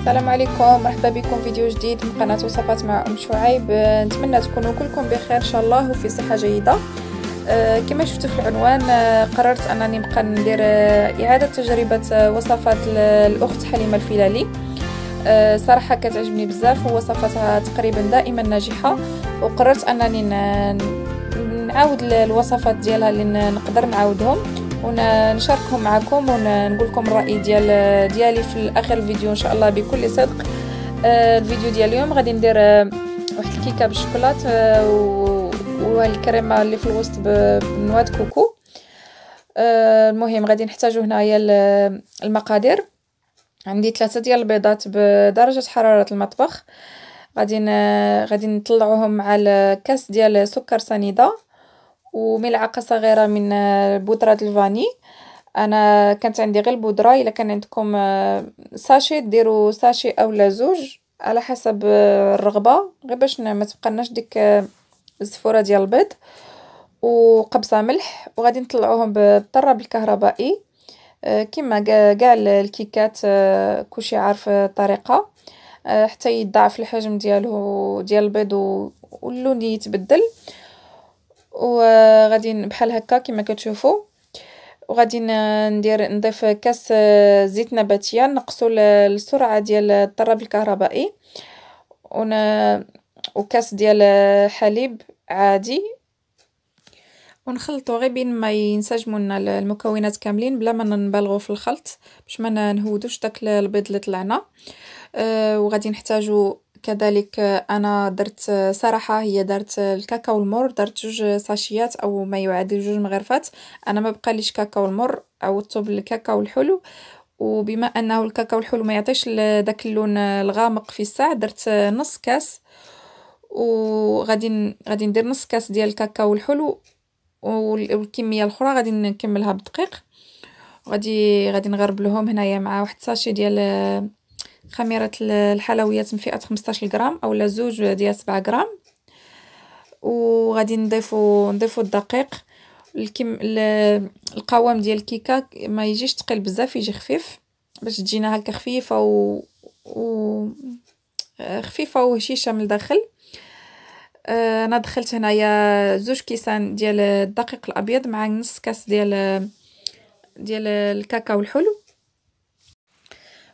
السلام عليكم مرحبا بكم فيديو جديد من قناه وصفات مع ام شعيب آه، نتمنى تكونوا كلكم بخير ان شاء الله وفي صحه جيده آه، كما شفتوا في العنوان آه، قررت انني نبقى ندير اعاده تجربه وصفات الاخت حليمه الفلالي صراحه كتعجبني بزاف ووصفاتها تقريبا دائما ناجحه وقررت انني نعاود الوصفات ديالها اللي نقدر نعاودهم ونشاركهم معكم ونقول لكم الراي ديال ديالي في اخر الفيديو ان شاء الله بكل صدق آه، الفيديو ديال اليوم غادي ندير آه، واحد الكيكه بالشوكولات آه، والكريمه اللي في الوسط بنواه كوكو المهم غادي نحتاجو هنايا المقادير عندي ثلاثه ديال البيضات بدرجه حراره المطبخ غادي غادي نطلعوهم مع الكاس ديال سكر سنيده وملعقة صغيرة من آه، بودرة الفاني أنا كانت عندي غير البودرة إلا كان عندكم آه، ساشي ديرو ساشي أولا زوج على حسب آه، الرغبة غير باش ما تبقناش ديك الزفورة ديال البيض وقبصة ملح وغادي نطلعوهم بالطراب الكهربائي كما كاع الكيكات كلشي عارف الطريقه حتى يضاعف الحجم ديالو ديال البيض واللون يتبدل وغادي بحال هكا كما كتشوفوا وغادي ندير نضيف كاس آه، زيت نباتيه نقصوا السرعه ديال الطراب الكهربائي ون... وكاس ديال آه، حليب عادي ونخلطوا غير بين ما ينسجموا لنا المكونات كاملين بلا ما نبالغوا في الخلط باش ما نهودوش داك البيض اللي طلعنا أه وغادي نحتاجو كذلك أنا درت صراحه هي دارت الكاكاو المر درت جوج ساشيات أو ما يعادل جوج مغرفات أنا ما بقاليش كاكاو المر عوضته بالكاكاو الحلو وبما أنه الكاكاو الحلو ما يعطيش داك اللون الغامق في الساعة درت نص كاس وغادي غادي ندير نص كاس ديال الكاكاو الحلو والكميه الاخرى غادي نكملها بدقيق غادي غادي نغربلهم هنايا مع واحد ساشي ديال خميرة الحلويات من فئة 15 غرام اولا زوج ديال 7 غرام وغادي نضيفو نضيفو الدقيق الكم القوام ديال الكيكه ما يجيش ثقيل بزاف يجي خفيف باش تجينا هكا خفيفه و, و... خفيفه وهشيشه من الداخل آه، انا دخلت هنايا زوج كيسان ديال الدقيق الابيض مع نص كاس ديال ديال الكاكاو الحلو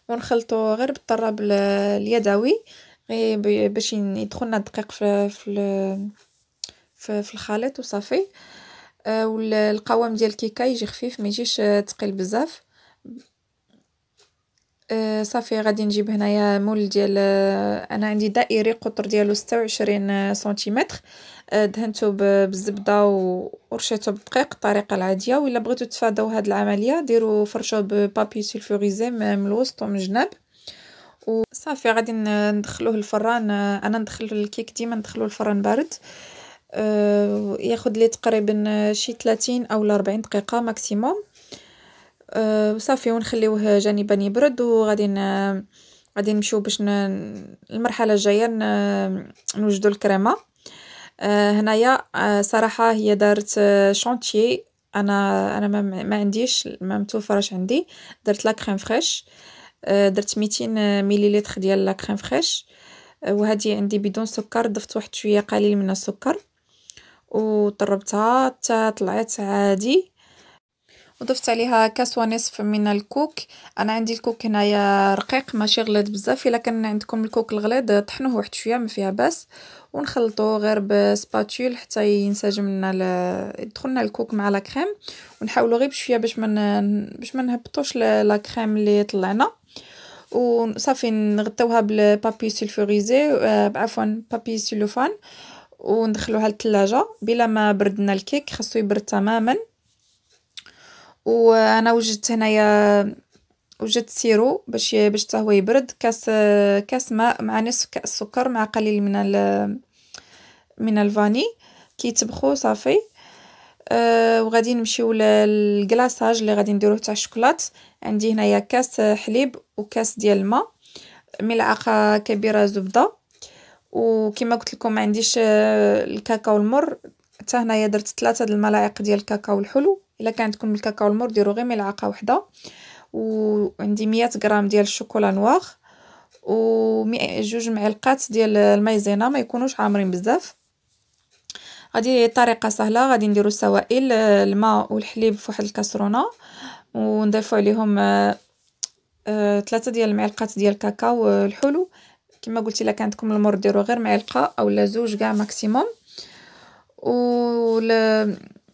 ونخلطو غير بالطراب اليدوي غي باش يدخلنا الدقيق في في الخليط وصافي آه، والقوام ديال الكيكه يجي خفيف ما يجيش ثقيل بزاف آه، صافي غادي نجيب هنايا مول ديال آه، انا عندي دائري قطر ديالو 26 سنتيمتر دهنته بالزبده و ورشيتو بدقيق الطريقه العاديه وإلا بغيتو تفاداو هاد العمليه ديرو فرشو ببابي سلفوريزي من الوسط ومن الجناب وصافي غادي ندخلوه الفران انا ندخل الكيك ديما ندخلو الفران بارد آه، ياخد لي تقريبا شي 30 او 40 دقيقه ماكسيموم آه، صافي ونخليوه جانبا يبرد وغادي غادي نمشيو باش ن... المرحله الجايه ن... نوجدو الكريمه آه، هنايا آه، صراحة هي دارت شونتيي آه، أنا أنا ما عنديش ما متوفرش عندي درت لا كريم فخيش درت ميتين مليليتر ديال لا كريم فريش وهذه عندي بدون سكر ضفت واحد شويه قليل من السكر وطربتها حتى طلعت عادي وضفت عليها كاس ونصف من الكوك انا عندي الكوك هنايا رقيق ماشي غليظ بزاف الا كان عندكم الكوك الغليظ طحنوه واحد شويه ما فيها باس ونخلطوه غير بسباتول حتى ينسجم لنا ل... يدخل لنا الكوك مع لا كريم ونحاولوا غير بشويه باش ما باش ما نهبطوش لا كريم اللي طلعنا وصافي نغطيوها بالبابي سلفوريزي آه، عفوا بابي سيلوفان وندخلوها للثلاجه بلا ما بردنا الكيك خاصو يبرد تماما وانا وجدت هنايا وجدت سيرو باش باش حتى هو يبرد كاس كاس ماء مع نصف كاس سكر مع قليل من ال من الفاني تبخو صافي أه وغادي نمشيو للكلاصاج اللي غادي نديروه تاع الشوكولات عندي هنايا كاس حليب وكاس ديال الماء ملعقه كبيره زبده وكما قلت لكم ما عنديش آه، الكاكاو المر حتى هنايا درت ثلاثه د الملاعق ديال الكاكاو الحلو الا كان عندكم الكاكاو المر ديروا غير ملعقه واحده وعندي 100 غرام ديال الشوكولا نوار و جوج معلقات ديال المايزينا ما يكونوش عامرين بزاف غادي طريقه سهله غادي نديرو السوائل الماء والحليب واحد الكاسرونه ونضيفو عليهم آه، ثلاثة ديال المعلقات ديال الكاكاو الحلو كما قلت الا كان عندكم المر ديروا غير معلقه اولا زوج كاع ماكسيموم و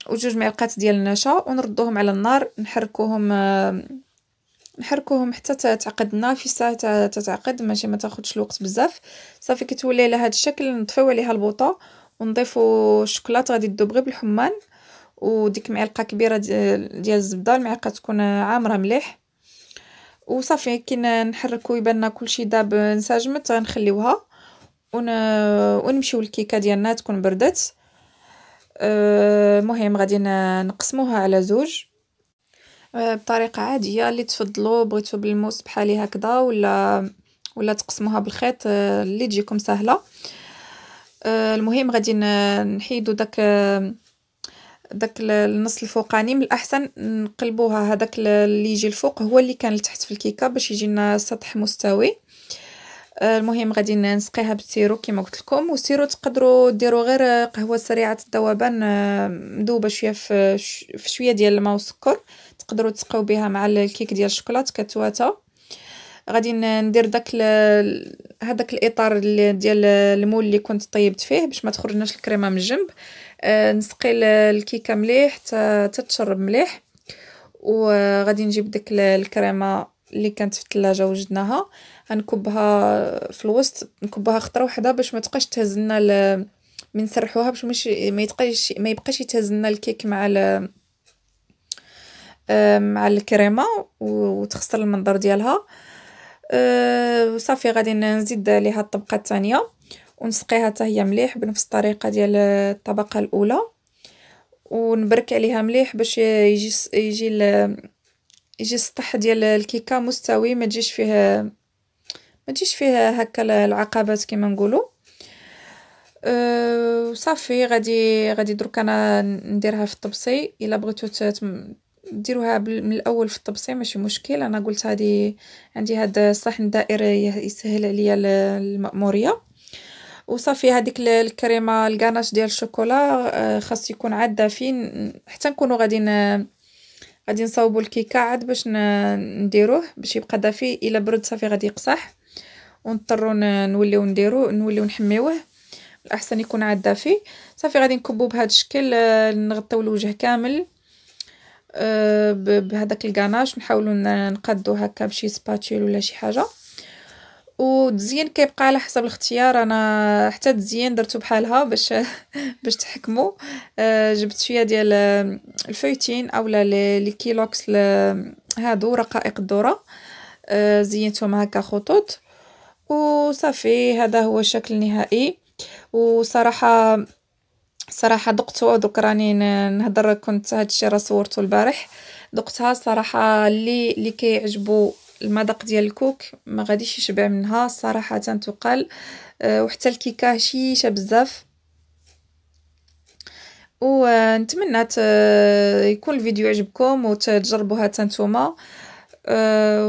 وجوج معلقات ديال النشا ونردوهم على النار نحركوهم آه، نحركوهم حتى تعقد النافسه تتعقد ماشي ما تاخذش الوقت بزاف صافي كتولي على هذا الشكل نطفيو عليها البوطه ونضيفوا الشوكولات غادي يدوب بالحمان وديك معلقه كبيره ديال الزبده المعلقه تكون عامره مليح وصافي كي نحركو يبان لنا كلشي داب انسجمت غنخليوها ونمشيو للكيكه ديالنا تكون بردت المهم آه، غادي نقسموها على زوج آه، بطريقه عاديه اللي تفضلوا بغيتو بالموس بحالي هكذا ولا ولا تقسموها بالخيط آه، اللي تجيكم سهله المهم غادي نحيدو داك داك النص الفوقاني من الاحسن نقلبوها هذاك اللي يجي الفوق هو اللي كان لتحت في الكيكه باش يجينا سطح مستوي آه، المهم غادي نسقيها بالسيرو كما قلت لكم والسيرو تقدروا ديروا غير قهوه سريعه الذوبان مذوبه شويه في, شويه ديال الماء والسكر تقدروا تسقيو بها مع الكيك ديال الشوكولات كتواتا غادي ندير داك هذاك الاطار ديال المول اللي كنت طيبت فيه باش ما تخرجناش الكريمه من الجنب آه، نسقي الكيكه مليح حتى تتشرب مليح وغادي نجيب ديك الكريمه اللي كانت في الثلاجه وجدناها غنكبها في الوسط نكبها خطره وحده باش ما تبقاش تهز لنا من نسرحوها باش ما يتقاش ما يبقاش يتهز لنا الكيك مع ال... آه، مع الكريمه وتخسر المنظر ديالها آه، وصافي غادي نزيد عليها الطبقه الثانيه ونسقيها حتى هي مليح بنفس الطريقه ديال الطبقه الاولى ونبرك عليها مليح باش يجي يجي يجي السطح ديال الكيكه مستوي ما تجيش فيه ما تجيش فيه هكا العقبات كما نقولوا أه صافي غادي غادي درك انا نديرها في الطبسي الا بغيتو ديروها من الاول في الطبسي ماشي مشكل انا قلت هذه عندي هذا الصحن الدائري يسهل عليا المأموريه وصافي هذيك الكريمه الكاناش ديال الشوكولا أه، خاص يكون عاد دافين حتى نكونوا غادي غادي نصاوبو الكيكه عاد باش نديروه باش يبقى دافي الا برد صافي غادي يقصح ونضطروا نوليو نديرو نوليو نحميوه الاحسن يكون عاد دافي صافي غادي نكبو بهذا الشكل آه، نغطيو الوجه كامل آه، بهذاك الكاناش نحاولوا نقادو هكا بشي سباتول ولا شي حاجه والتزيين كيبقى على حسب الاختيار انا حتى التزيين درتو بحالها باش باش تحكموا آه، جبت شويه ديال الفويتين اولا لي كيلوكس هادو رقائق الذره آه، زينتهم هكا خطوط وصافي هذا هو الشكل النهائي وصراحه صراحه دقته دوك راني نهضر كنت هادشي راه صورته البارح دقتها صراحه اللي اللي كيعجبو المذاق ديال الكوك ما غاديش يشبع منها صراحه تقال آه، وحتى الكيكه هشيشه بزاف ونتمنى يكون الفيديو عجبكم وتجربوها حتى نتوما آه،